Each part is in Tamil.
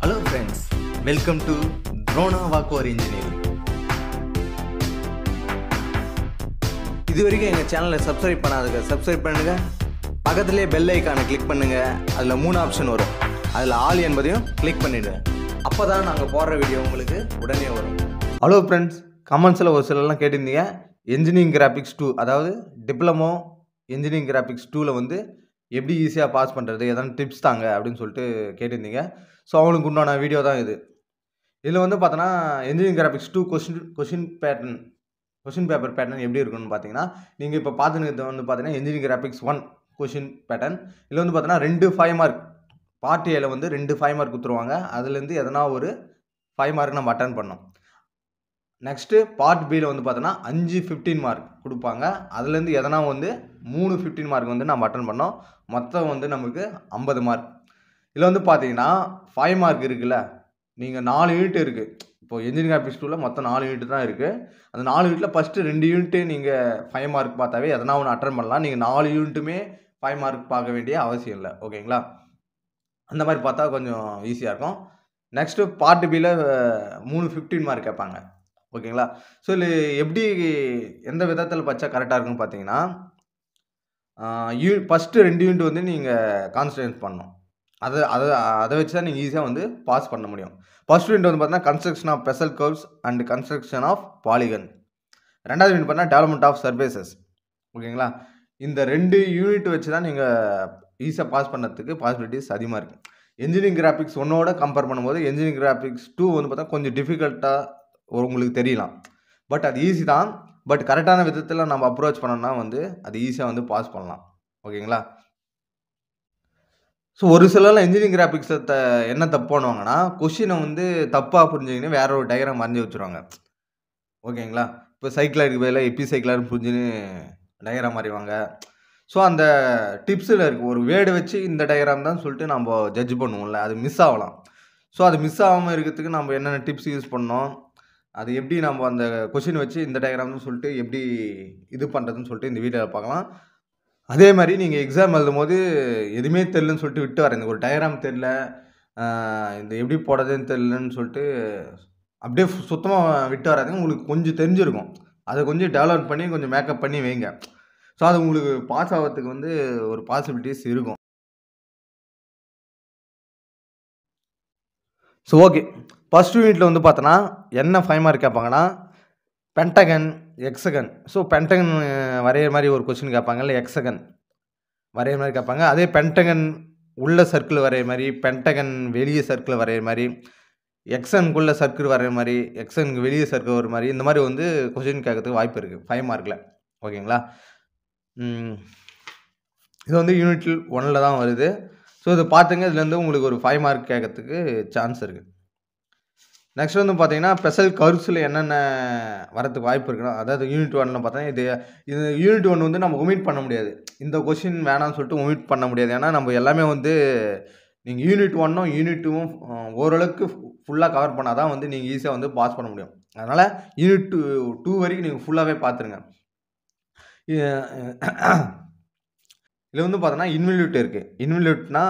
ஹலோ ஃப்ரெண்ட்ஸ் வெல்கம் டு த்ரோனா வாக்கோர் இன்ஜினியரிங் இது வரைக்கும் எங்கள் சேனலை சப்ஸ்கிரைப் பண்ணாதுங்க சப்ஸ்கிரைப் பண்ணுங்கள் பக்கத்துலேயே பெல் ஐக்கானை கிளிக் பண்ணுங்கள் அதில் மூணு ஆப்ஷன் வரும் அதில் ஆல் என்பதையும் கிளிக் பண்ணிவிடுங்க அப்போ தான் நாங்கள் போடுற வீடியோ உங்களுக்கு உடனே வரும் ஹலோ ஃப்ரெண்ட்ஸ் கமெண்ட்ஸில் ஒரு சிலர்லாம் கேட்டிருந்தீங்க என்ஜினியரிங் கிராஃபிக்ஸ் டூ அதாவது டிப்ளமோ இன்ஜினியரிங் கிராஃபிக்ஸ் டூவில் வந்து எப்படி ஈஸியாக பாஸ் பண்ணுறது எதனா டிப்ஸ் தாங்க அப்படின்னு சொல்லிட்டு கேட்டிருந்தீங்க ஸோ அவனுக்கு உண்டான வீடியோ தான் இது இதில் வந்து பார்த்தோன்னா engineering graphics two question question pattern question paper pattern எப்படி இருக்குன்னு பார்த்தீங்கன்னா நீங்கள் இப்போ பார்த்துன்னு வந்து பார்த்தீங்கன்னா engineering graphics one question pattern இதில் வந்து பார்த்தோன்னா ரெண்டு ஃபைவ் மார்க் பார்ட் ஏல வந்து ரெண்டு ஃபைவ் மார்க் கொடுத்துருவாங்க அதுலேருந்து எதனா ஒரு ஃபைவ் மார்க் நம்ம அட்டன் பண்ணோம் நெக்ஸ்ட்டு பார்ட் பியில் வந்து பார்த்தோன்னா அஞ்சு ஃபிஃப்டீன் மார்க் கொடுப்பாங்க அதுலேருந்து எதனா வந்து மூணு ஃபிஃப்டீன் மார்க் வந்து நம்ம அட்டன் பண்ணோம் மொத்தம் வந்து நமக்கு ஐம்பது மார்க் இதில் வந்து பார்த்தீங்கன்னா ஃபைவ் மார்க் இருக்குல்ல நீங்கள் நாலு யூனிட் இருக்குது இப்போ இன்ஜினியரிங் ஆஃபீஸ் டூவில் மொத்தம் நாலு யூனிட் தான் இருக்குது அந்த நாலு யூனிட்டில் ஃபஸ்ட்டு ரெண்டு யூனிட்டு நீங்கள் ஃபைவ் மார்க் பார்த்தாவே எதனா ஒன்று அட்டன் பண்ணலாம் நீங்கள் நாலு யூனிட்டுமே ஃபைவ் மார்க் பார்க்க வேண்டிய அவசியம் இல்லை ஓகேங்களா அந்த மாதிரி பார்த்தா கொஞ்சம் ஈஸியாக இருக்கும் நெக்ஸ்ட்டு பார்ட் பியில் மூணு ஃபிஃப்டீன் மார்க் கேட்பாங்க ஓகேங்களா ஸோ இது எப்படி எந்த விதத்தில் பச்சா கரெக்டாக இருக்குன்னு பார்த்தீங்கன்னா யூ ஃபஸ்ட்டு ரெண்டு யூனிட் வந்து நீங்கள் கான்சன்ட்ரேட் பண்ணணும் அதை அதை அதை வச்சு தான் நீங்கள் ஈஸியாக வந்து பாஸ் பண்ண முடியும் ஃபர்ஸ்ட் யூனிட் வந்து பார்த்தீங்கன்னா construction of special curves and construction of polygon ரெண்டாவது யூனிட் பார்த்தா டெவலப்மெண்ட் ஆஃப் சர்வீசஸ் ஓகேங்களா இந்த ரெண்டு யூனிட் வச்சு தான் நீங்கள் ஈஸியாக பாஸ் பண்ணுறதுக்கு பாசிபிலிட்டிஸ் அதிகமாக இருக்குது என்ஜினியரிங் கிராஃபிக்ஸ் ஒன்னோட கம்பேர் பண்ணும்போது என்ஜினியரிங் கிராஃபிக்ஸ் டூ வந்து பார்த்தா கொஞ்சம் டிஃபிகல்ட்டாக உங்களுக்கு தெரியலாம் பட் அது ஈஸி தான் பட் கரெக்டான விதத்தில் நம்ம அப்ரோச் பண்ணோம்னா வந்து அது ஈஸியாக வந்து பாஸ் பண்ணலாம் ஓகேங்களா ஸோ ஒரு சிலர்லாம் இன்ஜினியரிங் கிராஃபிக்ஸை த என்ன தப்பு பண்ணுவாங்கன்னா கொஷினை வந்து தப்பாக புரிஞ்சிங்கன்னா வேற ஒரு டயக்ராம் வரைஞ்சி வச்சுருவாங்க ஓகேங்களா இப்போ சைக்கிளாக பதிலாக எப்பி சைக்கிளாக புரிஞ்சுன்னு டயக்ராம் வரைவாங்க ஸோ அந்த டிப்ஸில் இருக்குது ஒரு வேர்டு வச்சு இந்த டயக்ராம் தான் சொல்லிட்டு நம்ம ஜட்ஜ் பண்ணுவோம்ல அது மிஸ் ஆகலாம் ஸோ அது மிஸ் ஆகாமல் இருக்கிறதுக்கு நம்ம என்னென்ன டிப்ஸ் யூஸ் பண்ணோம் அது எப்படி நம்ம அந்த கொஷின் வச்சு இந்த டயக்ராம்னு சொல்லிட்டு எப்படி இது பண்ணுறதுன்னு சொல்லிட்டு இந்த வீடியோவில் பார்க்கலாம் அதே மாதிரி நீங்கள் எக்ஸாம் எழுதும் போது எதுவுமே தெரிலன்னு சொல்லிட்டு விட்டு வரேன் ஒரு டயராம் தெரில இந்த எப்படி போடுறதுன்னு தெரிலன்னு சொல்லிட்டு அப்படியே சுத்தமாக விட்டு வராதுங்க உங்களுக்கு கொஞ்சம் தெரிஞ்சிருக்கும் அதை கொஞ்சம் டெவலப் பண்ணி கொஞ்சம் மேக்கப் பண்ணி வைங்க ஸோ அது உங்களுக்கு பாஸ் ஆகிறதுக்கு வந்து ஒரு பாசிபிலிட்டிஸ் இருக்கும் ஸோ ஓகே ஃபஸ்ட் யூனிட்டில் வந்து பார்த்தோன்னா என்ன ஃபைமாக இருக்கேன் கேட்பாங்கன்னா பென்டகன் எக்ஸகன் ஸோ பென்டகன் வரைகிற மாதிரி ஒரு கொஸ்டின் கேட்பாங்கல்ல எக்ஸகன் வரைகிற மாதிரி கேட்பாங்க அதே பென்டகன் உள்ள சர்க்கிள் வரைய மாதிரி பென்டகன் வெளியே சர்க்கிள் வரைகிற மாதிரி எக்ஸன்குள்ள சர்க்கிள் வரைய மாதிரி எக்ஸனுக்கு வெளியே சர்க்கிள் வர மாதிரி இந்த மாதிரி வந்து கொஸ்டின் கேட்கறதுக்கு வாய்ப்பு இருக்குது ஃபைவ் மார்க்கில் ஓகேங்களா இது வந்து யூனிட் ஒன்னில் தான் வருது ஸோ இதை பார்த்துங்க இதுலேருந்து உங்களுக்கு ஒரு ஃபைவ் மார்க் கேட்கறதுக்கு சான்ஸ் இருக்குது நெக்ஸ்ட் வந்து பார்த்தீங்கன்னா ஸ்பெஷல் கருசில் என்னென்ன வரதுக்கு வாய்ப்பு இருக்குன்னா அதாவது யூனிட் ஒன்னில் பார்த்தீங்கன்னா இது இது யூனிட் ஒன் வந்து நம்ம ஒமிட் பண்ண முடியாது இந்த கொஷின் வேணான்னு சொல்லிட்டு ஒமிட் பண்ண முடியாது ஏன்னா நம்ம எல்லாமே வந்து நீங்கள் யூனிட் ஒன்னும் யூனிட் டூவும் ஓரளவுக்கு ஃபுல்லாக கவர் பண்ணால் தான் வந்து நீங்கள் ஈஸியாக வந்து பாஸ் பண்ண முடியும் அதனால் யூனிட் டூ டூ வரைக்கும் நீங்கள் ஃபுல்லாகவே பார்த்துருங்க இதில் வந்து பார்த்தோன்னா இன்வெல்யூட் இருக்குது இன்வெல்யூட்னா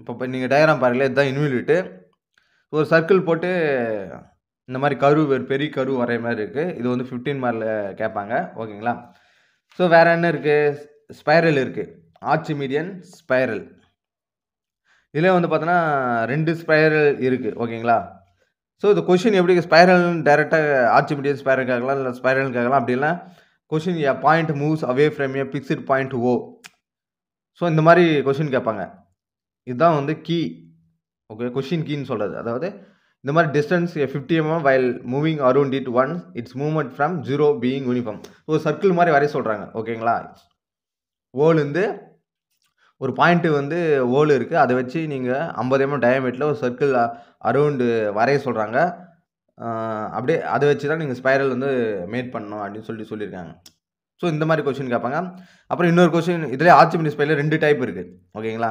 இப்போ நீங்கள் டயக்ராம் பாருங்களே இதுதான் இன்வெல்யூட்டு ஒரு சர்க்கிள் போட்டு இந்த மாதிரி கரு வெறு பெரிய கரு வரைய மாதிரி இருக்குது இது வந்து ஃபிஃப்டீன் மார்க்கில் கேட்பாங்க ஓகேங்களா ஸோ வேறு என்ன இருக்குது ஸ்பைரல் இருக்குது ஆர்ச்சி மீடியன் ஸ்பைரல் இதில் வந்து பார்த்தோன்னா ரெண்டு ஸ்பைரல் இருக்குது ஓகேங்களா ஸோ இந்த கொஷின் எப்படி ஸ்பைரல் டைரெக்டாக ஆட்சி மீடியன் ஸ்பைரல் கேட்கலாம் இல்லை ஸ்பைரல் கேட்கலாம் அப்படிலாம் question a point moves away from a fixed point O so இந்த மாதிரி கொஷின் கேட்பாங்க இதுதான் வந்து கீ ஓகே கொஷின் கீன்னு சொல்கிறது அதாவது இந்த மாதிரி distance fifty mm while moving around it one its movement from zero being uniform ஒரு சர்க்கிள் மாதிரி வரைய சொல்கிறாங்க ஓகேங்களா ஓல் வந்து ஒரு பாயிண்ட்டு வந்து ஓல் இருக்குது அதை வச்சு நீங்கள் ஐம்பது எம்எம் mm டயமீட்டரில் ஒரு சர்க்கிள் அரௌண்டு வரைய சொல்கிறாங்க அப்படியே அதை வச்சு தான் நீங்கள் ஸ்பைரல் வந்து மேட் பண்ணணும் அப்படின்னு சொல்லி சொல்லியிருக்காங்க ஸோ இந்த மாதிரி கொஷின் கேட்பாங்க அப்புறம் இன்னொரு கொஷின் இதில் ஆச்சு மினி ஸ்பைரில் ரெண்டு டைப் இருக்குது ஓகேங்களா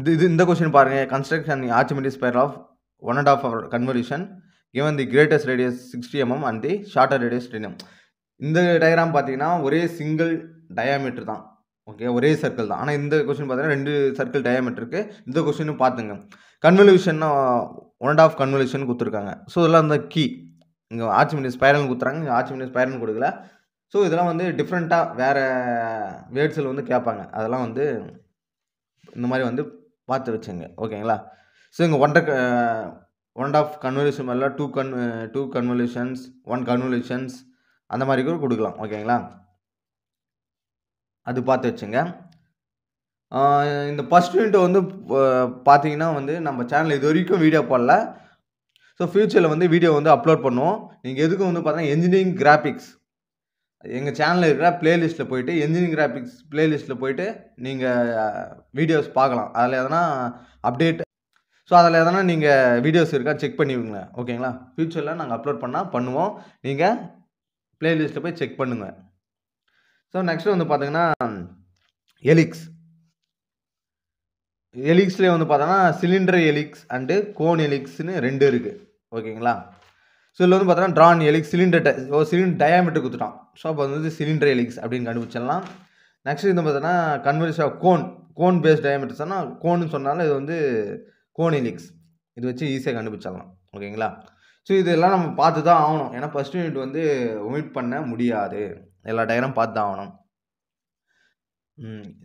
இது இது இந்த கொஸ்டின் பாருங்க construction Archimedes spiral of one and half our convolution given the greatest radius sixty mm and the shorter radius ten இந்த டயக்ராம் பார்த்தீங்கன்னா ஒரே சிங்கிள் டயாமீட்டர் தான் ஓகே ஒரே சர்க்கிள் தான் ஆனால் இந்த கொஸ்டின் பார்த்தீங்கன்னா ரெண்டு சர்க்கிள் டயாமீட்டருக்கு இந்த கொஸ்டினும் பார்த்துங்க convolution one and half convolution கொடுத்துருக்காங்க ஸோ இதெல்லாம் அந்த கீ இங்கே ஆர்ச்சிமெடிஸ் ஸ்பைரல் கொடுத்துறாங்க இங்கே ஆர்ச்சிமெடிஸ் ஸ்பைரல் கொடுக்கல ஸோ இதெல்லாம் வந்து டிஃப்ரெண்ட்டாக வேறு வேர்ட்ஸில் வந்து கேட்பாங்க அதெல்லாம் வந்து இந்த மாதிரி வந்து பார்த்து வச்சுங்க ஓகேங்களா ஸோ இங்கே ஒன்றரை ஒன் ஆஃப் கன்வல்யூஷன் மேலே டூ கன் டூ கன்வல்யூஷன்ஸ் ஒன் கன்வல்யூஷன்ஸ் அந்த மாதிரி கூட கொடுக்கலாம் ஓகேங்களா அது பார்த்து வச்சுங்க இந்த ஃபஸ்ட் யூனிட்டை வந்து பார்த்தீங்கன்னா வந்து நம்ம சேனல் இது வரைக்கும் வீடியோ போடல ஸோ ஃப்யூச்சரில் வந்து வீடியோ வந்து அப்லோட் பண்ணுவோம் நீங்கள் எதுக்கும் வந்து பார்த்தீங்கன்னா என்ஜினியரிங் கிராஃபிக்ஸ் எங்கள் சேனலில் இருக்கிற ப்ளேலிஸ்ட்டில் போயிட்டு என்ஜினியரிங் கிராஃபிக்ஸ் ப்ளேலிஸ்ட்டில் போயிட்டு நீங்கள் வீடியோஸ் பார்க்கலாம் அதில் எதனா அப்டேட் ஸோ அதில் எதனா நீங்கள் வீடியோஸ் இருக்கா செக் பண்ணிவிங்க ஓகேங்களா ஃப்யூச்சரில் நாங்கள் அப்லோட் பண்ணால் பண்ணுவோம் நீங்கள் ப்ளேலிஸ்ட்டில் போய் செக் பண்ணுங்கள் ஸோ நெக்ஸ்ட்டு வந்து பார்த்தீங்கன்னா எலிக்ஸ் எலிக்ஸ்லேயே வந்து பார்த்தோன்னா சிலிண்டர் எலிக்ஸ் அண்டு கோன் எலிக்ஸ்னு ரெண்டு இருக்குது ஓகேங்களா ஸோ இதில் வந்து பார்த்தோன்னா ட்ரான் எலிக்ஸ் சிலிண்டர் ஒரு சிலிண்டர் டயாமீட்டர் கொடுத்துட்டான் ஸோ அப்போ வந்து சிலிண்டர் எலிக்ஸ் அப்படின்னு கண்டுபிடிச்சிடலாம் நெக்ஸ்ட் இது பார்த்தோன்னா converse of cone cone based சொன்னால் கோன்னு சொன்னாலும் இது வந்து கோன் எலிக்ஸ் இது வச்சு ஈஸியாக கண்டுபிடிச்சிடலாம் ஓகேங்களா ஸோ இதெல்லாம் நம்ம பார்த்து தான் ஆகணும் ஏன்னா ஃபஸ்ட் யூனிட் வந்து ஒமிட் பண்ண முடியாது எல்லா டயரும் பார்த்து தான் ஆகணும்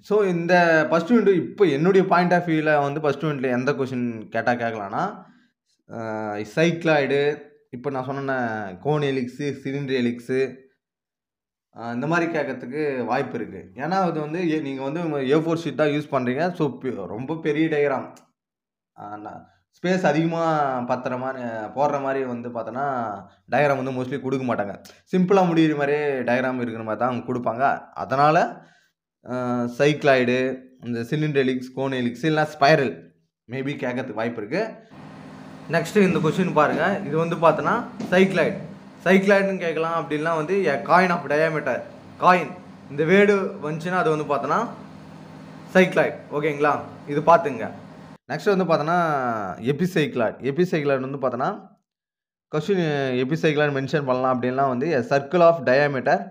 ஸோ இந்த ஃபஸ்ட் யூனிட் இப்போ என்னுடைய பாயிண்ட் ஆஃப் வியூவில் வந்து ஃபஸ்ட் யூனிட்டில் எந்த கொஷின் கேட்டால் கேட்கலான்னா சைக்ளாய்டு இப்போ நான் சொன்ன கோன் எலிக்ஸு சிலிண்டர் எலிக்ஸு இந்த மாதிரி கேட்கறதுக்கு வாய்ப்பு இருக்குது ஏன்னா அது வந்து நீங்கள் வந்து ஏ ஃபோர் ஷீட் தான் யூஸ் பண்ணுறீங்க ஸோ ரொம்ப பெரிய டயக்ராம் ஸ்பேஸ் அதிகமாக பத்துற மாதிரி போடுற மாதிரி வந்து பார்த்தோன்னா டயக்ராம் வந்து மோஸ்ட்லி கொடுக்க மாட்டாங்க சிம்பிளாக முடிகிற மாதிரியே டயக்ராம் இருக்கிற மாதிரி தான் அவங்க கொடுப்பாங்க அதனால் சைக்ளாய்டு இந்த சிலிண்டர் எலிக்ஸ் கோன் எலிக்ஸ் இல்லைனா ஸ்பைரல் மேபி கேட்கறதுக்கு வாய்ப்பு இருக்குது நெக்ஸ்ட்டு இந்த கொஷின் பாருங்கள் இது வந்து பார்த்தோன்னா சைக்ளைட் சைக்ளைட்னு கேட்கலாம் அப்படின்னா வந்து காயின் ஆஃப் டயாமீட்டர் காயின் இந்த வேர்டு வந்துச்சுன்னா அது வந்து பார்த்தோன்னா சைக்ளைட் ஓகேங்களா இது பார்த்துங்க நெக்ஸ்ட் வந்து பார்த்தோன்னா எபிசைக்ளாய்ட் எபிசைக்ளாய்ட் வந்து பார்த்தோன்னா கொஸ்டின் எபிசைக்ளாய்ட் மென்ஷன் பண்ணலாம் அப்படின்லாம் வந்து சர்க்கிள் ஆஃப் டயாமீட்டர்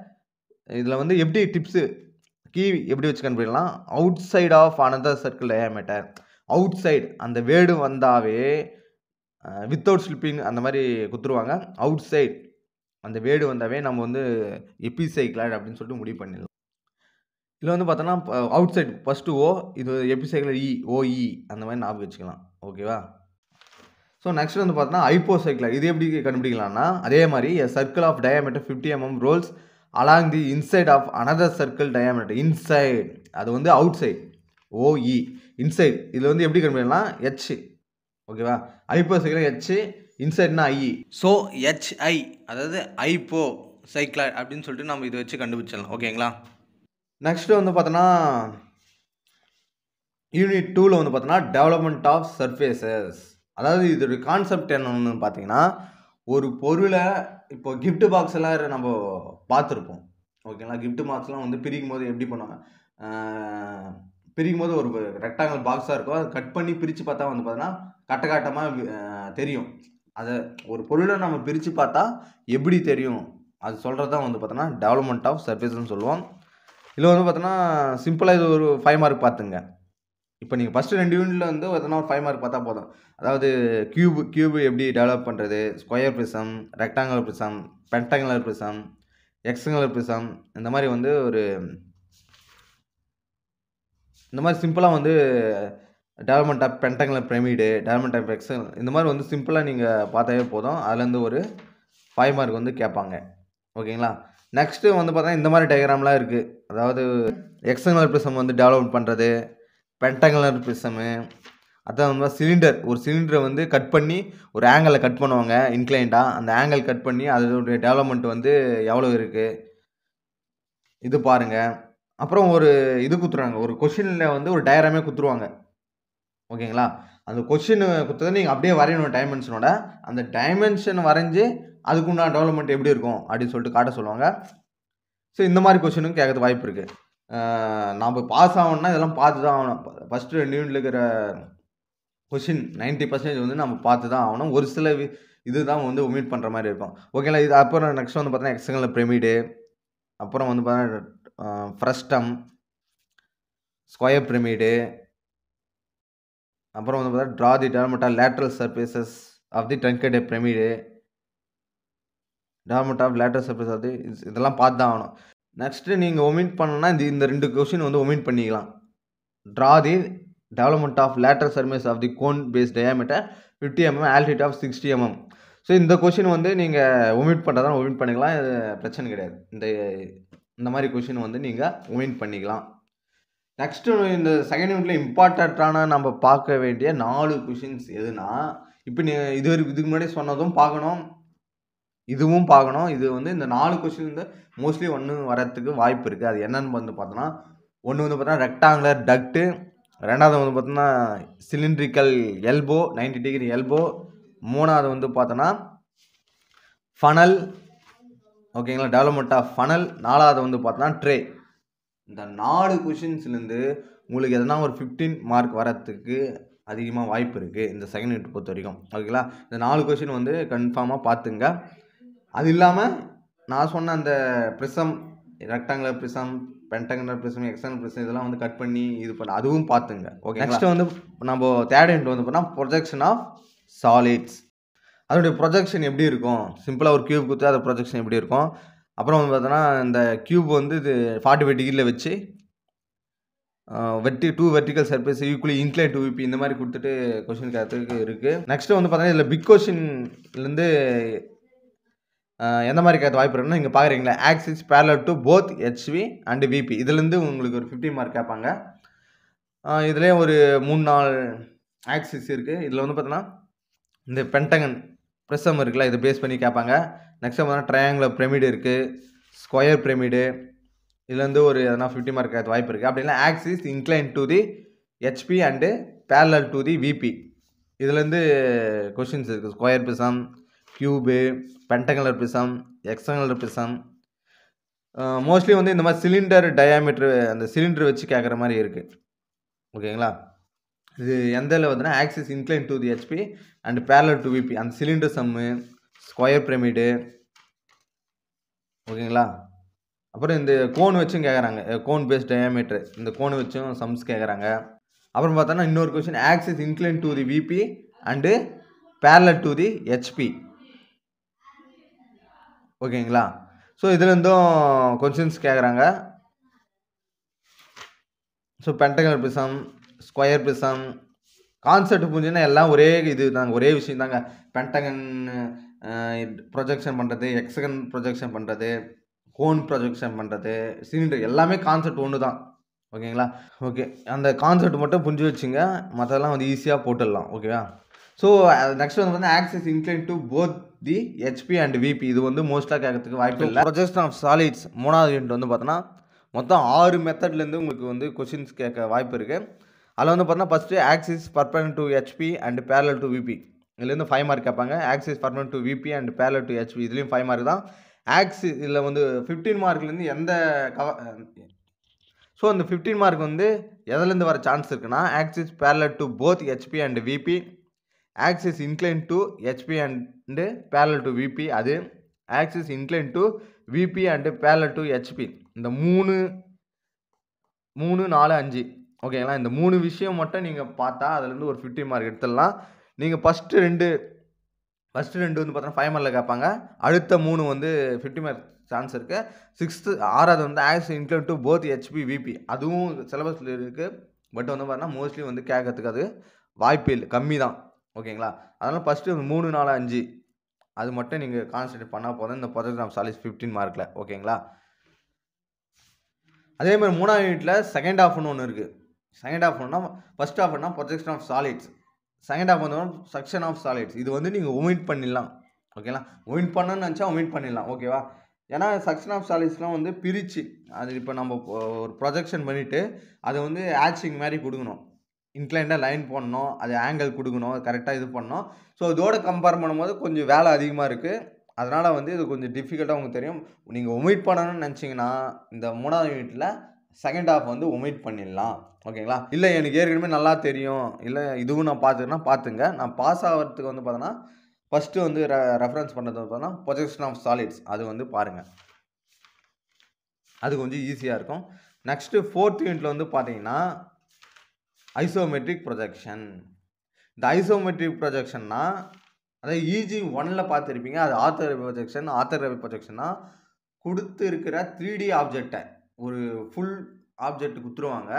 இதில் வந்து எப்படி டிப்ஸு கீ எப்படி வச்சு கண்டுபிடிக்கலாம் outside of another circle diameter outside அந்த வேர்டு வந்தாவே வித்தவுட் ஸ்லிப்பிங் அந்த மாதிரி குத்துருவாங்க அவுட் சைட் அந்த வேடு வந்தாவே நம்ம வந்து எப்பி அப்படின்னு சொல்லிட்டு முடிவு பண்ணிடலாம் இதில் வந்து பார்த்தோன்னா அவுட் சைட் ஃபஸ்ட்டு ஓ இது எப்பி சைக்கிள் இ ஓஇ அந்த மாதிரி ஞாபகம் வச்சுக்கலாம் ஓகேவா ஸோ நெக்ஸ்ட் வந்து பார்த்தோன்னா ஐப்போ சைக்கிளர் இது எப்படி கண்டுபிடிக்கலாம்னா அதே மாதிரி circle of diameter fifty mm rolls along the inside of another circle diameter inside அது வந்து அவுட் சைட் ஓஇ இன்சைட் இதில் வந்து எப்படி கண்டுபிடிக்கலாம் ஹெச் ஓகேவா ஐப்பசிகளை ஹெச் இன்சைட்னா ஐ ஸோ ஹெச்ஐ அதாவது ஐப்போ சைக்ளாய்ட் அப்படின்னு சொல்லிட்டு நம்ம இதை வச்சு கண்டுபிடிச்சிடலாம் ஓகேங்களா நெக்ஸ்ட்டு வந்து பார்த்தோன்னா யூனிட் டூவில் வந்து பார்த்தோன்னா டெவலப்மெண்ட் ஆஃப் சர்ஃபேசஸ் அதாவது இதோட கான்செப்ட் என்னன்னு பார்த்தீங்கன்னா ஒரு பொருளை இப்போ கிஃப்ட் பாக்ஸ் எல்லாம் நம்ம பார்த்துருப்போம் ஓகேங்களா கிஃப்ட் பாக்ஸ்லாம் வந்து பிரிக்கும் போது எப்படி பண்ணுவாங்க பிரிக்கும் போது ஒரு ரெக்டாங்கல் பாக்ஸாக இருக்கும் அதை கட் பண்ணி பிரித்து பார்த்தா வந்து பார்த்தோன்னா கட்டக்காட்டமாக தெரியும் அதை ஒரு பொருளை நம்ம பிரித்து பார்த்தா எப்படி தெரியும் அது சொல்கிறது தான் வந்து பார்த்தோன்னா டெவலப்மெண்ட் ஆஃப் சர்ஃபேஸ்ன்னு சொல்லுவோம் இதில் வந்து பார்த்தோன்னா சிம்பிளாக இது ஒரு ஃபைவ் மார்க் பார்த்துங்க இப்போ நீங்கள் ஃபஸ்ட்டு ரெண்டு யூனிட்டில் வந்து பார்த்தோன்னா ஒரு ஃபைவ் மார்க் பார்த்தா போதும் அதாவது கியூப் கியூப் எப்படி டெவலப் பண்ணுறது square prism rectangular prism pentagonal prism hexagonal prism இந்த மாதிரி வந்து ஒரு இந்த மாதிரி சிம்பிளாக வந்து development of pentagonal pyramid development of hexagonal இந்த மாதிரி வந்து சிம்பிளாக நீங்கள் பார்த்தாவே போதும் அதுலேருந்து ஒரு ஃபைவ் மார்க் வந்து கேட்பாங்க ஓகேங்களா நெக்ஸ்ட்டு வந்து பார்த்தா இந்த மாதிரி டயக்ராம்லாம் இருக்குது அதாவது எக்ஸங்கலர் பிரிசம் வந்து டெவலப்மெண்ட் பண்ணுறது பென்டங்கலர் பிரிசமு அதான் வந்து சிலிண்டர் ஒரு சிலிண்டரை வந்து கட் பண்ணி ஒரு ஆங்கிளில் கட் பண்ணுவாங்க இன்க்ளைண்டாக அந்த ஆங்கிள் கட் பண்ணி அதோடைய டெவலப்மெண்ட் வந்து எவ்வளோ இருக்குது இது பாருங்கள் அப்புறம் ஒரு இது குத்துறாங்க ஒரு கொஷினில் வந்து ஒரு டயராமே குத்துருவாங்க ஓகேங்களா அந்த கொஷின் குத்துறது நீங்கள் அப்படியே வரையணும் டைமென்ஷனோட அந்த டைமென்ஷன் வரைஞ்சி அதுக்குண்டான டெவலப்மெண்ட் எப்படி இருக்கும் அப்படின்னு சொல்லிட்டு காட்ட சொல்லுவாங்க ஸோ இந்த மாதிரி கொஷினும் கேட்கறது வாய்ப்பு இருக்குது நாம் பாஸ் ஆகணும்னா இதெல்லாம் பார்த்து தான் ஆகணும் ஃபஸ்ட்டு நியூனில் இருக்கிற கொஷின் நைன்ட்டி பர்சன்டேஜ் வந்து நம்ம பார்த்து தான் ஆகணும் ஒரு சில இது தான் வந்து ஒமிட் பண்ணுற மாதிரி இருக்கும் ஓகேங்களா இது அப்புறம் நெக்ஸ்ட் வந்து பார்த்தீங்கன்னா எக்ஸங்கல் பிரமிடு அப்புறம் வந்து பார்த்தீங்கன்னா ஃப்ரஸ்டம் ஸ்கொயர் பிரமிடு அப்புறம் வந்து பார்த்தா ட்ரா தி டர்மட்டா lateral surfaces of the truncated pyramid டார்மெட் of lateral surface of the இதெல்லாம் பார்த்து தான் ஆகணும் நெக்ஸ்ட்டு நீங்கள் ஒமிட் பண்ணணும்னா இந்த இந்த ரெண்டு கொஷின் வந்து ஒமிட் பண்ணிக்கலாம் draw the development of lateral surface of the cone base diameter fifty mm altitude of sixty mm so இந்த கொஷின் வந்து நீங்கள் ஒமிட் பண்ணுறதான் ஒமிட் பண்ணிக்கலாம் பிரச்சனை கிடையாது இந்த இந்த மாதிரி கொஷின் வந்து நீங்கள் வின் பண்ணிக்கலாம் நெக்ஸ்ட்டு இந்த செகண்ட் யூனிட்டில் இம்பார்ட்டண்ட்டான நம்ம பார்க்க வேண்டிய நாலு கொஷின்ஸ் எதுனா இப்போ நீ இதுவரை இதுக்கு முன்னாடி சொன்னதும் பார்க்கணும் இதுவும் பார்க்கணும் இது வந்து இந்த நாலு கொஷின் வந்து மோஸ்ட்லி ஒன்று வரத்துக்கு வாய்ப்பு இருக்குது அது என்னென்னு வந்து பார்த்தோன்னா ஒன்று வந்து பார்த்தோன்னா ரெக்டாங்குலர் டக்ட்டு ரெண்டாவது வந்து பார்த்தோன்னா cylindrical elbow ninety degree elbow மூணாவது வந்து பார்த்தோன்னா ஃபனல் ஓகேங்களா டெவலப்மெண்ட் ஆஃப் ஃபனல் நாலாவது வந்து பார்த்தோன்னா ட்ரே இந்த நாலு கொஷின்ஸ்லேருந்து உங்களுக்கு எதனா ஒரு ஃபிஃப்டீன் மார்க் வரத்துக்கு அதிகமாக வாய்ப்பு இருக்குது இந்த செகண்ட் யூனிட் பொறுத்த வரைக்கும் ஓகேங்களா இந்த நாலு கொஷின் வந்து கன்ஃபார்மாக பார்த்துங்க அது இல்லாமல் நான் சொன்ன அந்த prism rectangular prism pentagonal prism hexagonal prism இதெல்லாம் வந்து கட் பண்ணி இது பண்ண அதுவும் பார்த்துங்க ஓகே நெக்ஸ்ட் வந்து நம்ம தேர்ட் யூனிட் வந்து பார்த்தோம்னா ப்ரொஜெக்ஷன் ஆஃப் சாலிட்ஸ் அதனுடைய ப்ரொஜெக்ஷன் எப்படி இருக்கும் சிம்பிளாக ஒரு க்யூப் கொடுத்து அதை ப்ரொஜெக்ஷன் எப்படி இருக்கும் அப்புறம் வந்து பார்த்தோன்னா இந்த க்யூப் வந்து இது ஃபார்ட்டி ஃபைவ் டிகிரியில் வச்சு வெட்டி to vertical surface equally incline to VP இந்த மாதிரி கொடுத்துட்டு கொஷின் கேட்கறதுக்கு இருக்குது நெக்ஸ்ட்டு வந்து பார்த்தீங்கன்னா இதில் பிக் கொஷின்லேருந்து எந்த மாதிரி கேட்க வாய்ப்பு இருக்குன்னா இங்கே பார்க்குறீங்களா axis parallel to both HV and VP இதுலேருந்து உங்களுக்கு ஒரு ஃபிஃப்டி மார்க் கேட்பாங்க இதுலேயும் ஒரு மூணு நாள் ஆக்சிஸ் இருக்குது இதில் வந்து பார்த்தோன்னா இந்த பென்டகன் ப்ரெசம் இருக்குல்ல இதை பேஸ் பண்ணி கேட்பாங்க நெக்ஸ்ட் வந்து ட்ரையாங்குலர் பிரமிடு இருக்குது ஸ்கொயர் பிரமிடு இதுலேருந்து ஒரு எதனா ஃபிஃப்டி மார்க் வாய்ப்பு இருக்குது அப்படின்னா axis incline to the HP and parallel to the VP இதுலேருந்து கொஷின்ஸ் இருக்குது square prism cube pentagonal prism hexagonal prism mostly வந்து இந்த மாதிரி சிலிண்டர் டயாமீட்ரு அந்த சிலிண்டர் வச்சு கேட்குற மாதிரி இருக்குது ஓகேங்களா இது எந்த இதில் வந்துன்னா axis incline to the HP and parallel to VP அந்த சிலிண்டர் சம்மு ஸ்கொயர் பிரமிடு ஓகேங்களா அப்புறம் இந்த கோன் வச்சும் கேட்குறாங்க கோன் பேஸ் டயாமீட்டர் இந்த கோன் வச்சும் சம்ஸ் கேட்குறாங்க அப்புறம் பார்த்தோன்னா இன்னொரு question axis incline to the VP and parallel to the HP ஓகேங்களா ஸோ இதுலேருந்தும் கொஷின்ஸ் கேட்குறாங்க so pentagonal prism square prism concept புரிஞ்சுன்னா எல்லாம் ஒரே இது தாங்க ஒரே விஷயம் தாங்க பென்டகன் ப்ரொஜெக்ஷன் பண்ணுறது எக்ஸகன் ப்ரொஜெக்ஷன் பண்ணுறது கோன் ப்ரொஜெக்ஷன் பண்ணுறது சிலிண்டர் எல்லாமே கான்செப்ட் ஒன்று தான் ஓகேங்களா ஓகே அந்த கான்செப்ட் மட்டும் புரிஞ்சு வச்சுங்க மற்றதெல்லாம் வந்து ஈஸியாக போட்டுடலாம் ஓகேவா ஸோ நெக்ஸ்ட் வந்து வந்து axis incline to both the HP and VP இது வந்து மோஸ்ட்டாக கேட்கறதுக்கு வாய்ப்பு இல்லை ப்ரொஜெக்ஷன் ஆஃப் சாலிட்ஸ் மூணாவது யூனிட் வந்து பார்த்தோன்னா மொத்தம் ஆறு மெத்தட்லேருந்து உங்களுக்கு வந்து கொஷின்ஸ் கேட்க வாய்ப்பு இருக்குது அதில் வந்து பார்த்தீங்கன்னா first axis perpendicular to HP and parallel to VP இதுலேருந்து ஃபைவ் மார்க் கேட்பாங்க axis perpendicular to VP and parallel to HP இதுலேயும் ஃபைவ் மார்க் தான் ஆக்சி இதில் வந்து ஃபிஃப்டீன் மார்க்லேருந்து எந்த கவ ஸோ அந்த ஃபிஃப்டீன் மார்க் வந்து எதுலேருந்து வர சான்ஸ் இருக்குன்னா axis parallel to both HP and VP axis incline to HP and parallel to VP அது axis incline to VP and parallel to HP இந்த மூணு மூணு நாலு அஞ்சு ஓகேங்களா இந்த மூணு விஷயம் மட்டும் நீங்கள் பார்த்தா அதுலேருந்து ஒரு ஃபிஃப்டி மார்க் எடுத்துடலாம் நீங்கள் ஃபஸ்ட்டு ரெண்டு ஃபஸ்ட்டு ரெண்டு வந்து பார்த்தோன்னா ஃபைவ் மார்க்கில் கேட்பாங்க அடுத்த மூணு வந்து ஃபிஃப்டி மார்க் சான்ஸ் இருக்குது சிக்ஸ்த்து ஆறாவது வந்து axis inclined to both HP VP அதுவும் சிலபஸில் இருக்குது பட் வந்து பார்த்தீங்கன்னா மோஸ்ட்லி வந்து கேட்கறதுக்கு அது வாய்ப்பு இல்லை கம்மி தான் ஓகேங்களா அதனால் ஃபஸ்ட்டு மூணு நாலு அஞ்சு அது மட்டும் நீங்கள் கான்சன்ட்ரேட் பண்ணால் போதும் இந்த பர்சன்ட் ஆஃப் சாலிஸ் ஃபிஃப்டின் மார்க்கில் ஓகேங்களா அதே மாதிரி மூணாவது யூனிட்டில் செகண்ட் ஆஃப்னு ஒன்று இருக்குது செகண்ட் ஆஃப் ஒன்னா ஃபஸ்ட் ஆஃப் என்ன projection of solids second half வந்து செக்ஷன் ஆஃப் சாலிட்ஸ் இது வந்து நீங்கள் ஒமிட் பண்ணிடலாம் ஓகேங்களா ஒமிட் பண்ணணும்னு நினச்சா ஒமிட் பண்ணிடலாம் ஓகேவா ஏன்னா செக்ஷன் ஆஃப் சாலிட்ஸ்லாம் வந்து பிரித்து அது இப்போ நம்ம ஒரு ப்ரொஜெக்ஷன் பண்ணிவிட்டு அதை வந்து ஆச்சிங் மாதிரி கொடுக்கணும் இன்க்ளைண்டாக லைன் போடணும் அது ஆங்கிள் கொடுக்கணும் கரெக்டாக இது பண்ணணும் ஸோ இதோடு கம்பேர் பண்ணும்போது கொஞ்சம் வேலை அதிகமாக இருக்குது அதனால் வந்து இது கொஞ்சம் டிஃபிகல்ட்டாக உங்களுக்கு தெரியும் நீங்கள் ஒமிட் பண்ணணும்னு நினச்சிங்கன்னா இந்த மூணாவது யூனிட்டில் செகண்ட் ஹாஃப் வந்து ஒமிட் பண்ணிடலாம் ஓகேங்களா இல்லை எனக்கு ஏற்கனவே நல்லா தெரியும் இல்லை இதுவும் நான் பார்த்துக்கன்னா பார்த்துங்க நான் பாஸ் ஆகிறதுக்கு வந்து பார்த்தோன்னா ஃபஸ்ட்டு வந்து ரெ ரெஃபரன்ஸ் பண்ணுறது வந்து பார்த்தோன்னா ஆஃப் சாலிட்ஸ் அது வந்து பாருங்கள் அது கொஞ்சம் ஈஸியாக இருக்கும் நெக்ஸ்ட்டு ஃபோர்த் யூனிட்டில் வந்து பார்த்தீங்கன்னா ஐசோமெட்ரிக் ப்ரொஜெக்ஷன் இந்த ஐசோமெட்ரிக் ப்ரொஜெக்ஷன்னா அதாவது ஈஜி e ஒனில் பார்த்துருப்பீங்க அது ஆத்தர் ப்ரொஜெக்ஷன் ஆத்தர் ப்ரொஜெக்ஷன்னா கொடுத்துருக்கிற த்ரீ டி ஆப்ஜெக்டை ஒரு ஃபுல் ஆப்ஜெக்ட் கொடுத்துருவாங்க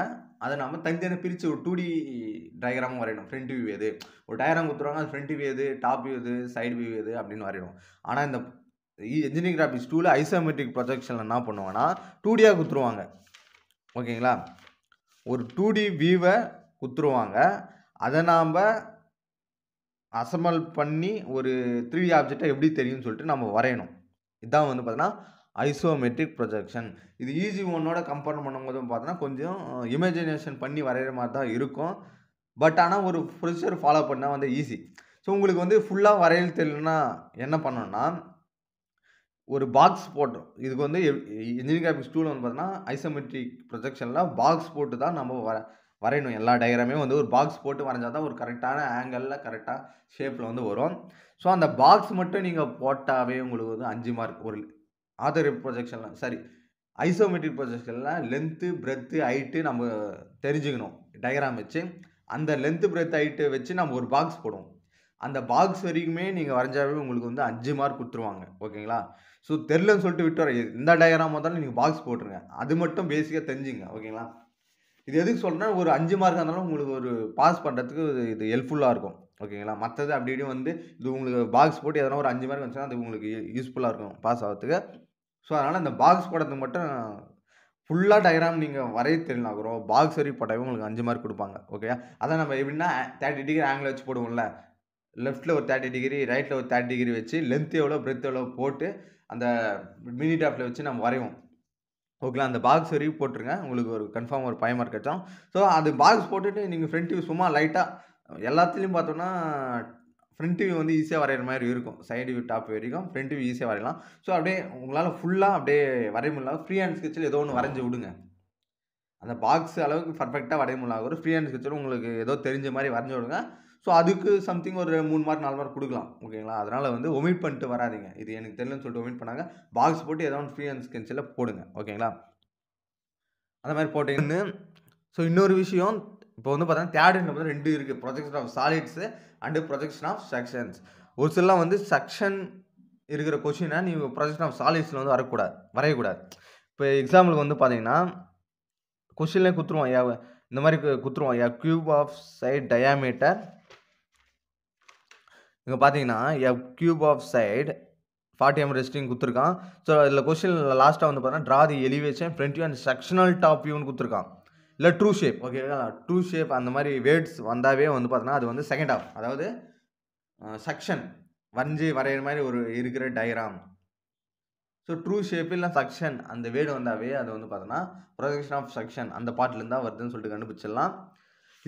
அதை நம்ம தனித்தனியாக பிரித்து ஒரு டூ டி டயக்ராமும் வரையணும் ஃப்ரண்ட் வியூ எது ஒரு டயக்ராம் குத்துருவாங்க அது ஃப்ரண்ட் வியூ எது டாப் வியூ எது சைடு வியூ எது அப்படின்னு வரையணும் ஆனால் இந்த இன்ஜினியரிங் கிராஃபிக்ஸ் டூவில் ஐசோமெட்ரிக் ப்ரொஜெக்ஷனில் என்ன பண்ணுவாங்கன்னா டூ டியாக ஓகேங்களா ஒரு டூ டி வியூவை குத்துருவாங்க அதை நாம் அசம்பல் பண்ணி ஒரு த்ரீ டி ஆப்ஜெக்டாக எப்படி தெரியும்னு சொல்லிட்டு நம்ம வரையணும் இதான் வந்து பார்த்தோன்னா ஐசோமெட்ரிக் ப்ரொஜெக்ஷன் இது ஈஸி ஒன்னோட கம்பேர் பண்ணும்போது பார்த்தோன்னா கொஞ்சம் இமேஜினேஷன் பண்ணி வரைகிற மாதிரி தான் இருக்கும் பட் ஆனால் ஒரு ப்ரொசீஜர் ஃபாலோ பண்ணால் வந்து ஈஸி ஸோ உங்களுக்கு வந்து ஃபுல்லாக வரையல் தெரியலன்னா என்ன பண்ணணும்னா ஒரு பாக்ஸ் போட்டோம் இதுக்கு வந்து இன்ஜினியரிங் கிராஃபிக்ஸ் ஸ்டூல் வந்து பார்த்தோன்னா ஐசோமெட்ரிக் ப்ரொஜெக்ஷனில் பாக்ஸ் போட்டு தான் நம்ம வர வரையணும் எல்லா டயக்ராமே வந்து ஒரு பாக்ஸ் போட்டு வரைஞ்சால் தான் ஒரு கரெக்டான ஆங்கிளில் கரெக்டாக ஷேப்பில் வந்து வரும் ஸோ அந்த பாக்ஸ் மட்டும் நீங்கள் போட்டாவே உங்களுக்கு வந்து அஞ்சு மார்க் ஒரு ஆதர் ப்ரொஜெக்ஷன்லாம் சாரி ஐசோமெட்ரிக் ப்ரொஜெக்ஷன்லாம் லென்த்து பிரெத்து ஹைட்டு நம்ம தெரிஞ்சுக்கணும் டயக்ராம் வச்சு அந்த லென்த்து பிரெத் ஹைட்டு வச்சு நம்ம ஒரு பாக்ஸ் போடுவோம் அந்த பாக்ஸ் வரைக்குமே நீங்கள் வரைஞ்சாவே உங்களுக்கு வந்து அஞ்சு மார்க் கொடுத்துருவாங்க ஓகேங்களா ஸோ தெரிலன்னு சொல்லிட்டு விட்டு வர எந்த டயக்ராம் வந்தாலும் நீங்கள் பாக்ஸ் போட்டுருங்க அது மட்டும் பேசிக்காக தெரிஞ்சுங்க ஓகேங்களா இது எதுக்கு சொல்கிறேன்னா ஒரு அஞ்சு மார்க் இருந்தாலும் உங்களுக்கு ஒரு பாஸ் பண்ணுறதுக்கு இது ஹெல்ப்ஃபுல்லாக இருக்கும் ஓகேங்களா மற்றது அப்படி இப்படியும் வந்து இது உங்களுக்கு பாக்ஸ் போட்டு எதனா ஒரு அஞ்சு மார்க் வந்துச்சுன்னா அது உங்களுக்கு யூஸ்ஃபுல்லாக இருக்கும் பாஸ் ஆகிறதுக்கு ஸோ அதனால் அந்த பாக்ஸ் படத்தை மட்டும் ஃபுல்லாக டயக்ராம் நீங்கள் வரைய தெரியலாம் கூட பாக்ஸ் வரி போட்டாவே உங்களுக்கு அஞ்சு மார்க் கொடுப்பாங்க ஓகே அதான் நம்ம எப்படின்னா தேர்ட்டி டிகிரி ஆங்கிள் வச்சு போடுவோம்ல லெஃப்ட்டில் ஒரு தேர்ட்டி டிகிரி ரைட்டில் ஒரு தேர்ட்டி டிகிரி வச்சு லென்த் எவ்வளோ பிரெத் எவ்வளோ போட்டு அந்த மினி டாப்பில் வச்சு நம்ம வரைவோம் ஓகேங்களா அந்த பாக்ஸ் வரையும் போட்டுருங்க உங்களுக்கு ஒரு கன்ஃபார்ம் ஒரு பயம் மார்க் கிடைச்சோம் ஸோ அது பாக்ஸ் போட்டுட்டு நீங்கள் ஃப்ரெண்ட்டு சும்மா லைட்டாக எல்லாத்துலேயும் பார்த்தோன்னா ஃப்ரண்ட் வியூ வந்து ஈஸியாக வரைகிற மாதிரி இருக்கும் சைடு வியூ டாப் வரைக்கும் ஃப்ரண்ட் வியூ ஈஸியாக வரையலாம் ஸோ அப்படியே உங்களால் ஃபுல்லாக அப்படியே வரைய முடியல ஃப்ரீ ஹேண்ட் ஸ்கெட்சில் ஏதோ ஒன்று வரைஞ்சி விடுங்க அந்த பாக்ஸ் அளவுக்கு பர்ஃபெக்டாக வரைய முடியல ஒரு ஃப்ரீ ஹேண்ட் ஸ்கெட்சில் உங்களுக்கு ஏதோ தெரிஞ்ச மாதிரி வரைஞ்சி விடுங்க ஸோ அதுக்கு சம்திங் ஒரு மூணு மார்க் நாலு மார்க் கொடுக்கலாம் ஓகேங்களா அதனால் வந்து ஒமிட் பண்ணிட்டு வராதிங்க இது எனக்கு தெரியலன்னு சொல்லிட்டு ஒமிட் பண்ணாங்க பாக்ஸ் போட்டு ஏதோ ஒன்று ஃப்ரீ ஹேண்ட் ஸ்கெட்சில் போடுங்க ஓகேங்களா அந்த மாதிரி போட்டிங்கன்னு ஸோ இன்னொரு விஷயம் இப்போ வந்து பார்த்தீங்கன்னா தேர்ட் ஹேண்டில் வந்து ரெண்டு இருக்குது projection of solids and projection of sections ஒரு சில வந்து செக்ஷன் இருக்கிற கொஷினை நீ ப்ரொஜெக்ஷன் ஆஃப் சாலிட்ஸில் வந்து வரக்கூடாது வரையக்கூடாது இப்போ எக்ஸாம்பிளுக்கு வந்து பார்த்தீங்கன்னா கொஷின்லேயே குத்துருவோம் ஐயா இந்த மாதிரி குத்துருவோம் ஐயா க்யூப் ஆஃப் சைட் டயாமீட்டர் இங்கே பார்த்தீங்கன்னா a cube of side forty M resting கொடுத்துருக்கான் ஸோ இதில் கொஸ்டின் லாஸ்ட்டாக வந்து பார்த்தீங்கன்னா draw the elevation front view and sectional top view கொடுத்துருக்கான் இல்லை ட்ரூ ஷேப் ஓகேங்களா ட்ரூ ஷேப் அந்த மாதிரி வேர்ட்ஸ் வந்தாவே வந்து பார்த்தோன்னா அது வந்து செகண்ட் ஆஃப் அதாவது சக்ஷன் வரைஞ்சி வரைகிற மாதிரி ஒரு இருக்கிற டயராம் ஸோ ட்ரூ ஷேப் இல்லை சக்ஷன் அந்த வேர்டு வந்தாவே அது வந்து பார்த்தோன்னா ப்ரொஜெக்ஷன் ஆஃப் சக்ஷன் அந்த பாட்டிலேருந்து தான் வருதுன்னு சொல்லிட்டு கண்டுபிடிச்சிடலாம்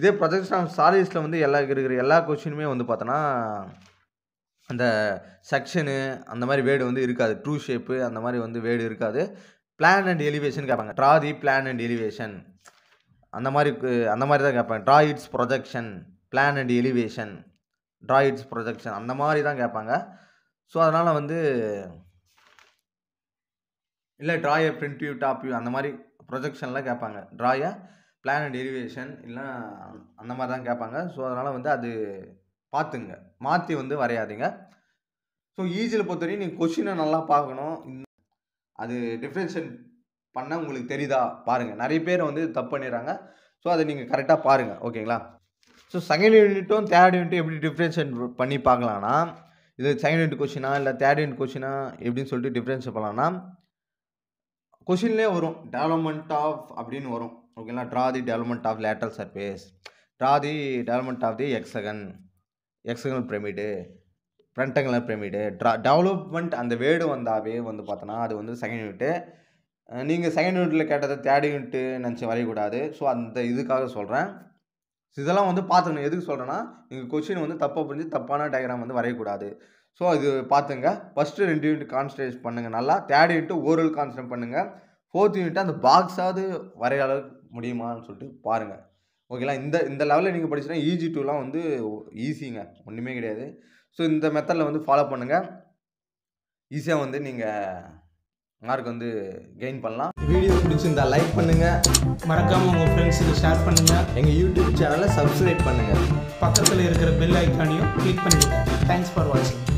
இதே ப்ரொஜெக்ஷன் ஆஃப் சாலிஸில் வந்து எல்லா இருக்கிற எல்லா கொஷினுமே வந்து பார்த்தோன்னா அந்த செக்ஷனு அந்த மாதிரி வேர்டு வந்து இருக்காது ட்ரூ ஷேப்பு அந்த மாதிரி வந்து வேர்டு இருக்காது பிளான் அண்ட் எலிவேஷன் கேட்பாங்க draw the plan and elevation அந்த மாதிரி அந்த மாதிரி தான் கேட்பாங்க draw its its projection plan and elevation draw its projection அந்த மாதிரி தான் கேட்பாங்க ஸோ அதனால் வந்து இல்லை draw front view top view அந்த மாதிரி ப்ரொஜெக்ஷன்லாம் கேட்பாங்க ட்ராயை பிளான் அண்ட் எலிவேஷன் இல்லைனா அந்த மாதிரி தான் கேட்பாங்க ஸோ அதனால் வந்து அது பார்த்துங்க மாற்றி வந்து வரையாதீங்க ஸோ ஈஸியில் பொறுத்தவரையும் நீங்கள் கொஷினை நல்லா பார்க்கணும் அது டிஃப்ரென்ஷன் பண்ண உங்களுக்கு தெரியுதா பாருங்கள் நிறைய பேர் வந்து தப்பு பண்ணிடுறாங்க ஸோ அதை நீங்கள் கரெக்டாக பாருங்கள் ஓகேங்களா ஸோ செகண்ட் யூனிட்டும் தேர்ட் யூனிட்டும் எப்படி டிஃப்ரென்ஷியேட் பண்ணி பார்க்கலான்னா இது செகண்ட் யூனிட் கொஷினா இல்லை தேர்ட் யூனிட் கொஷினா எப்படின்னு சொல்லிட்டு டிஃப்ரென்ஸ் பண்ணலாம்னா கொஷின்லே வரும் டெவலப்மெண்ட் ஆஃப் அப்படின்னு வரும் ஓகேங்களா draw the development of lateral surface draw the development of the hexagon hexagon pyramid ஃப்ரண்டங்கலர் பிரமிடு ட்ரா டெவலப்மெண்ட் அந்த வேர்டு வந்தாவே வந்து பார்த்தோன்னா அது வந்து செகண்ட் யூனிட்டு நீங்கள் செகண்ட் யூனிட்டில் கேட்டதை தேர்ட் யூனிட்டு நினச்சி வரையக்கூடாது ஸோ அந்த இதுக்காக சொல்கிறேன் இதெல்லாம் வந்து பார்த்துக்கணும் எதுக்கு சொல்கிறேன்னா நீங்கள் கொஷின் வந்து தப்பாக புரிஞ்சு தப்பான டயக்ராம் வந்து வரையக்கூடாது ஸோ இது பார்த்துங்க ஃபஸ்ட்டு ரெண்டு யூனிட் கான்சன்ட்ரேட் பண்ணுங்கள் நல்லா தேர்ட் யூனிட்டு ஓரல் கான்சன்ட்ரேட் பண்ணுங்கள் ஃபோர்த் யூனிட் அந்த பாக்ஸாவது வரைய அளவுக்கு முடியுமான்னு சொல்லிட்டு பாருங்கள் ஓகேங்களா இந்த இந்த லெவலில் நீங்கள் படிச்சுன்னா ஈஜி e டூலாம் வந்து ஈஸிங்க ஒன்றுமே கிடையாது ஸோ இந்த மெத்தடில் வந்து ஃபாலோ பண்ணுங்கள் ஈஸியாக வந்து நீங்கள் மார்க் வந்து கெயின் பண்ணலாம் வீடியோ பிடிச்சிருந்தா லைக் பண்ணுங்கள் மறக்காமல் உங்கள் ஃப்ரெண்ட்ஸுக்கு ஷேர் பண்ணுங்கள் எங்கள் யூடியூப் சேனலை சப்ஸ்கிரைப் பண்ணுங்கள் பக்கத்தில் இருக்கிற பெல் ஐக்கானையும் கிளிக் பண்ணிடுங்க தேங்க்ஸ் ஃபார் வாட்சிங்